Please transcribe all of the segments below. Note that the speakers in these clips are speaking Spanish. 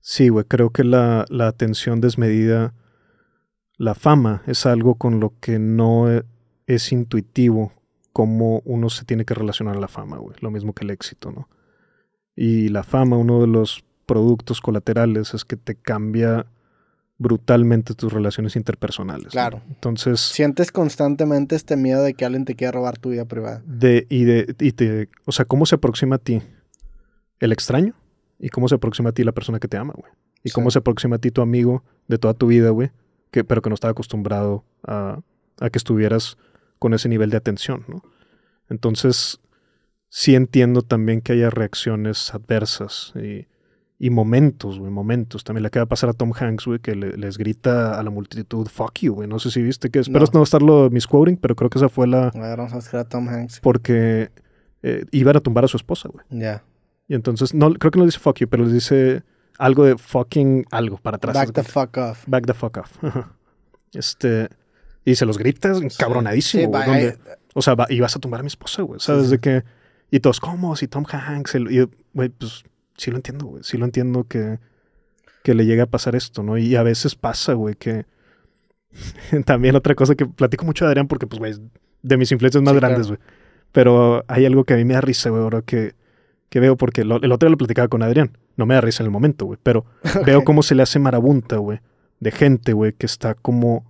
Sí, güey, creo que la, atención desmedida, la fama, es algo con lo que no e, es intuitivo cómo uno se tiene que relacionar a la fama, güey. Lo mismo que el éxito, ¿no? Y la fama, uno de los productos colaterales es que te cambia brutalmente tus relaciones interpersonales. Claro. Entonces. Sientes constantemente este miedo de que alguien te quiera robar tu vida privada. De, y de, y te, o sea, ¿cómo se aproxima a ti? ¿El extraño? y cómo se aproxima a ti la persona que te ama, güey. Y cómo se aproxima a ti tu amigo de toda tu vida, güey, que, pero que no estaba acostumbrado a, que estuvieras con ese nivel de atención, ¿no? Entonces, sí entiendo también que haya reacciones adversas y, momentos, güey, momentos. También le acaba de pasar a Tom Hanks, güey, que le, les grita a la multitud, fuck you, güey. No sé si viste que Espero no, estarlo estarlo misquoting, pero creo que esa fue la. Bueno, vamos a a Tom Hanks. Porque iba eh, iban a tumbar a su esposa, güey. Ya. Y entonces, no, creo que no dice fuck you, pero les dice algo de fucking algo para atrás. Back the fuck off. Back the fuck off. Este. Y se los gritas, cabronadísimo. Eh, eh. o sea, y vas a tumbar a mi esposa, güey. O sea, desde que. Y todos, ¿cómo? Si Tom Hanks. güey, pues sí lo entiendo, güey. Sí lo entiendo que, le llegue a pasar esto, ¿no? Y a veces pasa, güey, que. también otra cosa que platico mucho de Adrián, porque, pues, güey, de mis influencias más grandes, güey. Pero hay algo que a mí me da risa, güey, ahora que que veo porque el otro día lo platicaba con Adrián. No me da risa en el momento, güey, pero veo cómo se le hace marabunta, güey, de gente, güey, que está como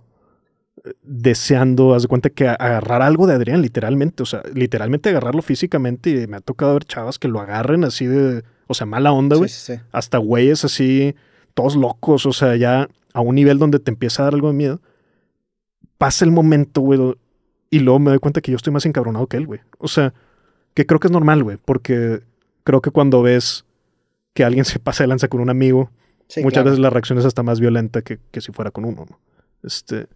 eh, deseando, haz de cuenta que agarrar algo de Adrián, literalmente, o sea, literalmente agarrarlo físicamente y me ha tocado ver chavas que lo agarren así de, o sea, mala onda, güey. sí, sí. Hasta güeyes así, todos locos, o sea, ya a un nivel donde te empieza a dar algo de miedo. Pasa el momento, güey, y luego me doy cuenta que yo estoy más encabronado que él, güey. O sea, que creo que es normal, güey, porque creo que cuando ves que alguien se pasa de lanza con un amigo, muchas veces la reacción es hasta más violenta que, que si fuera con uno. ¿no? Este,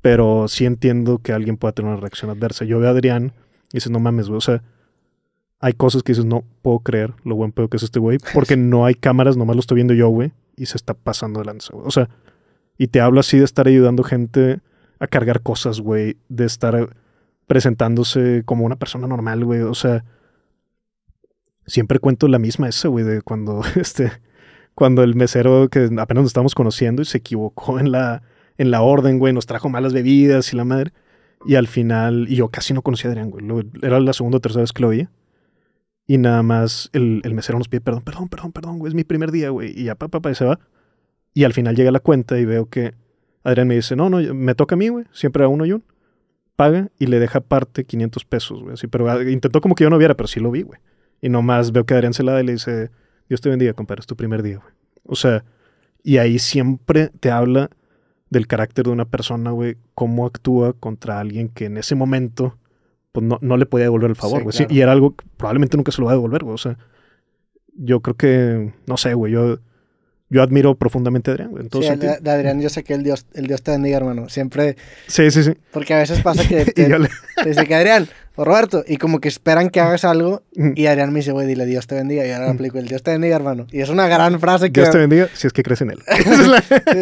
pero sí entiendo que alguien pueda tener una reacción adversa. Yo veo a Adrián y dices, no mames, güey, o sea, hay cosas que dices, no puedo creer lo buen pedo que es este güey, porque no hay cámaras, nomás lo estoy viendo yo, güey, y se está pasando de lanza, güey. O sea, y te hablo así de estar ayudando gente a cargar cosas, güey, de estar eh, presentándose como una persona normal, güey, o sea siempre cuento la misma esa, güey, de cuando, este, cuando el mesero que apenas nos estábamos conociendo y se equivocó en la, en la orden, güey, nos trajo malas bebidas y la madre. Y al final, y yo casi no conocía a Adrián, güey, era la segunda o tercera vez que lo veía. Y nada más el, el, mesero nos pide perdón, perdón, perdón, perdón, güey, es mi primer día, güey. Y ya, papá, pa, y se va. Y al final llega la cuenta y veo que Adrián me dice, no, no, me toca a mí, güey, siempre a uno y uno. Paga y le deja aparte 500 pesos, güey, así. Pero ah, intentó como que yo no viera, pero sí lo vi, güey. Y nomás veo que Adrián se la da y le dice, Dios te bendiga, compadre, es tu primer día, güey. O sea, y ahí siempre te habla del carácter de una persona, güey, cómo actúa contra alguien que en ese momento pues no, le podía devolver el favor, güey. y era algo que probablemente nunca se lo va a devolver, güey. O sea, yo creo que, no sé, güey, yo, yo admiro profundamente a Adrián, sí, de, Adrián yo sé que el Dios, el Dios te bendiga, hermano. Siempre. Sí, sí, sí. Porque a veces pasa que te dice que Adrián, Roberto, y como que esperan que mm. hagas algo, mm. y Adrián me dice, güey, dile Dios te bendiga, y ahora mm. aplico el Dios te bendiga, hermano. Y es una gran frase que... Dios te bendiga si es que crees en él.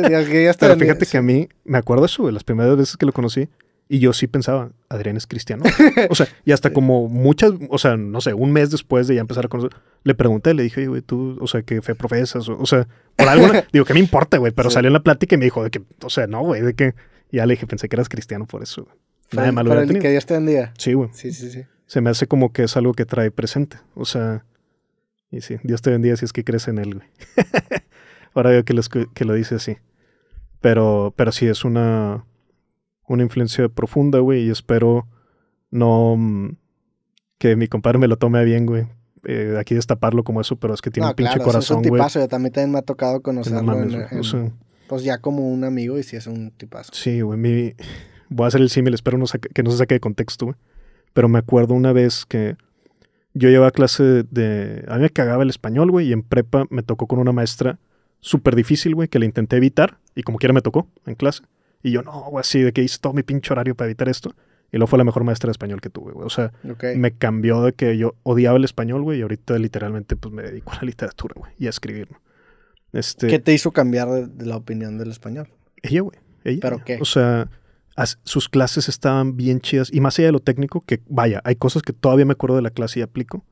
Dios, Pero fíjate que a mí, me acuerdo eso, de las primeras veces que lo conocí, y yo sí pensaba, Adrián es cristiano. O sea, y hasta como muchas, o sea, no sé, un mes después de ya empezar a conocer, le pregunté, le dije, güey, tú, o sea, ¿qué fe profesas? O, sea, por algo digo, ¿qué me importa, güey? Pero salió en la plática y me dijo, de que, o sea, no, güey, de que, ya le dije, pensé que eras cristiano por eso, para que Dios te bendiga. Sí, güey. Sí, sí, sí. Se me hace como que es algo que trae presente. O sea, y sí, Dios te bendiga si es que crees en él, güey. Ahora veo que lo, que dice así. Pero, pero sí, es una, una influencia profunda, güey, y espero no mm, que mi compadre me lo tome bien, güey. Eh, aquí destaparlo como eso, pero es que tiene un pinche corazón, güey. Es un tipazo, mí también me ha tocado conocerlo. en, pues ya como un amigo y si sí es un tipazo. Sí, güey, mi, voy a hacer el símil, espero no que no se saque de contexto, güey. Pero me acuerdo una vez que yo llevaba clase de, A mí me cagaba el español, güey, y en prepa me tocó con una maestra súper difícil, güey, que la intenté evitar, y como quiera me tocó en clase. Y yo, no, güey, así de que hice todo mi pinche horario para evitar esto. Y luego fue la mejor maestra de español que tuve, güey. O sea, me cambió de que yo odiaba el español, güey, y ahorita literalmente pues me dedico a la literatura, güey, y a escribir, este ¿Qué te hizo cambiar de, la opinión del español? Ella, güey. Ella, ¿Pero qué? O sea, sus clases estaban bien chidas. Y más allá de lo técnico, que vaya, hay cosas que todavía me acuerdo de la clase y aplico.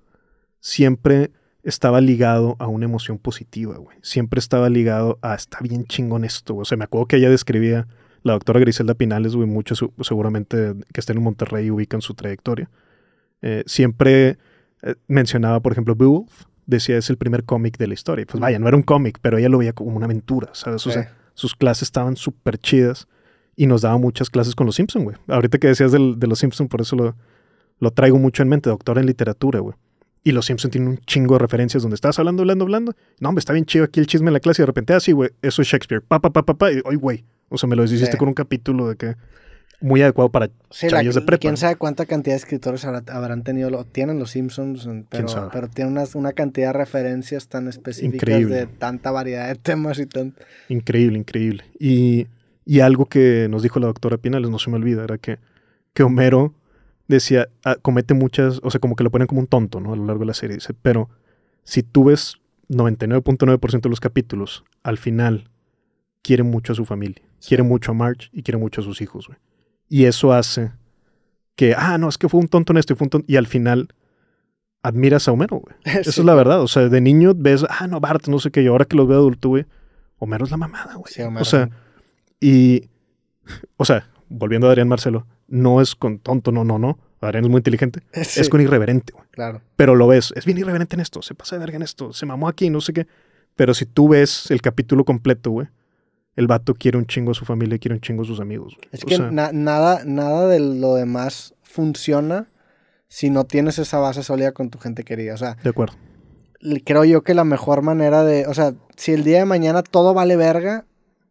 Siempre estaba ligado a una emoción positiva, güey. Siempre estaba ligado a está bien chingón esto. Güey. O sea, me acuerdo que ella describía la doctora Griselda Pinales, güey, muchos seguramente que estén en Monterrey y ubican su trayectoria. Eh, siempre eh, mencionaba, por ejemplo, Beowulf, decía es el primer cómic de la historia. Pues vaya, no era un cómic, pero ella lo veía como una aventura, O sea, sus clases estaban súper chidas y nos daba muchas clases con los Simpson, güey. Ahorita que decías de los Simpson, por eso lo, traigo mucho en mente, doctor en literatura, güey. Y los Simpson tienen un chingo de referencias donde estás hablando, hablando, hablando. No, hombre, está bien chido aquí el chisme en la clase y de repente, así, ah, güey, eso es Shakespeare. Pa, pa, pa, pa, Y, güey. O sea, me lo hiciste con un capítulo de que muy adecuado para sí, de prepa. Quién sabe cuánta cantidad de escritores habrán tenido, tienen los Simpsons, pero, pero tienen una, cantidad de referencias tan específicas increíble. de tanta variedad de temas y tan. Increíble, increíble. Y y algo que nos dijo la doctora Pinales, no se me olvida, era que, que Homero decía, ah, comete muchas, o sea, como que lo ponen como un tonto, ¿no? A lo largo de la serie, dice, pero si tú ves 99.9% de los capítulos, al final quiere mucho a su familia, quiere mucho a Marge y quiere mucho a sus hijos, güey. Y eso hace que, ah, no, es que fue un tonto en esto y fue un tonto, y al final admiras a Homero, güey. Eso es la verdad, o sea, de niño ves, ah, no, Bart, no sé qué, y ahora que los veo adulto, güey, Homero es la mamada, güey. o sea y, o sea, volviendo a Adrián Marcelo, no es con tonto, no, no, no. Adrián es muy inteligente. Eh, es con irreverente, güey. Claro. Pero lo ves, es bien irreverente en esto, se pasa de verga en esto, se mamó aquí, no sé qué. Pero si tú ves el capítulo completo, güey, el vato quiere un chingo a su familia, quiere un chingo a sus amigos. Es que nada, nada de lo demás funciona si no tienes esa base sólida con tu gente querida. O sea, de acuerdo. Creo yo que la mejor manera de. O sea, si el día de mañana todo vale verga,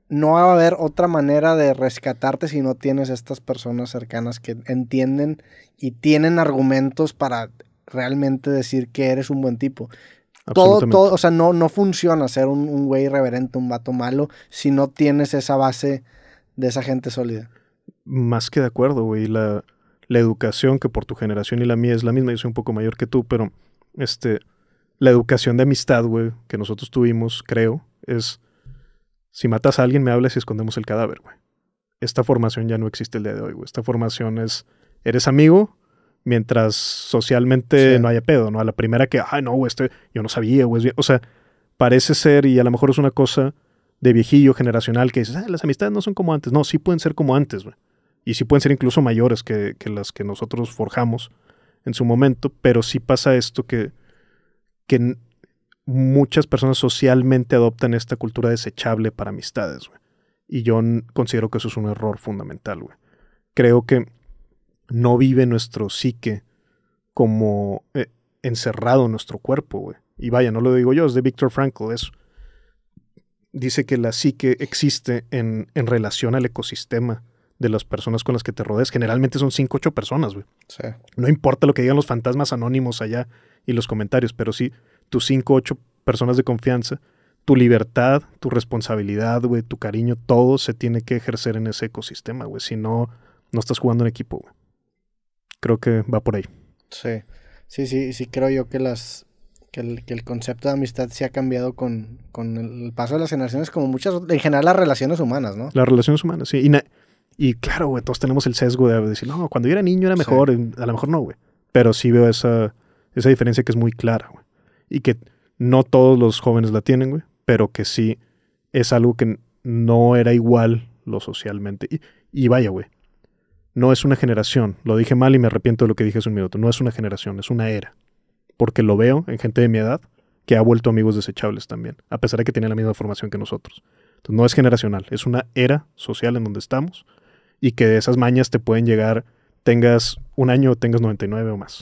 no va a haber otra manera de rescatarte si no tienes estas personas cercanas que entienden y tienen argumentos para realmente decir que eres un buen tipo. Todo, todo, o sea, no, no funciona ser un, un güey irreverente, un vato malo, si no tienes esa base de esa gente sólida. Más que de acuerdo, güey. La, educación, que por tu generación y la mía es la misma, yo soy un poco mayor que tú, pero este, la educación de amistad, güey, que nosotros tuvimos, creo, es si matas a alguien, me hablas y escondemos el cadáver, güey. Esta formación ya no existe el día de hoy, güey. Esta formación es, eres amigo mientras socialmente no haya pedo, ¿no? A la primera que, ay, no, este, yo no sabía, güey. O sea, parece ser, y a lo mejor es una cosa de viejillo generacional que dices, ah, las amistades no son como antes. No, sí pueden ser como antes, güey. Y sí pueden ser incluso mayores que, las que nosotros forjamos en su momento, pero sí pasa esto que, que muchas personas socialmente adoptan esta cultura desechable para amistades, güey. Y yo considero que eso es un error fundamental, güey. Creo que no vive nuestro psique como eh, encerrado en nuestro cuerpo, güey. Y vaya, no lo digo yo, es de Víctor Frankl eso. Dice que la psique existe en, relación al ecosistema de las personas con las que te rodeas. Generalmente son 5 ocho personas, güey. Sí. No importa lo que digan los fantasmas anónimos allá y los comentarios, pero sí tus cinco, ocho personas de confianza, tu libertad, tu responsabilidad, güey, tu cariño, todo se tiene que ejercer en ese ecosistema, güey. Si no, no estás jugando en equipo, Creo que va por ahí. Sí, sí, sí, sí creo yo que las el, concepto de amistad se ha cambiado con, el paso de las generaciones, como muchas, en general las relaciones humanas, ¿no? Las relaciones humanas, sí. Y, claro, güey, todos tenemos el sesgo de decir, no, cuando yo era niño era mejor, a lo mejor no, güey. Pero sí veo esa, esa diferencia que es muy clara, güey y que no todos los jóvenes la tienen, güey, pero que sí es algo que no era igual lo socialmente. Y, vaya, güey, no es una generación, lo dije mal y me arrepiento de lo que dije hace un minuto, no es una generación, es una era, porque lo veo en gente de mi edad que ha vuelto amigos desechables también, a pesar de que tienen la misma formación que nosotros. Entonces no es generacional, es una era social en donde estamos y que de esas mañas te pueden llegar tengas un año o tengas 99 o más.